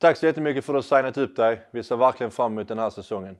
Tack så jättemycket för att du har signat upp dig. Vi ser verkligen fram emot den här säsongen.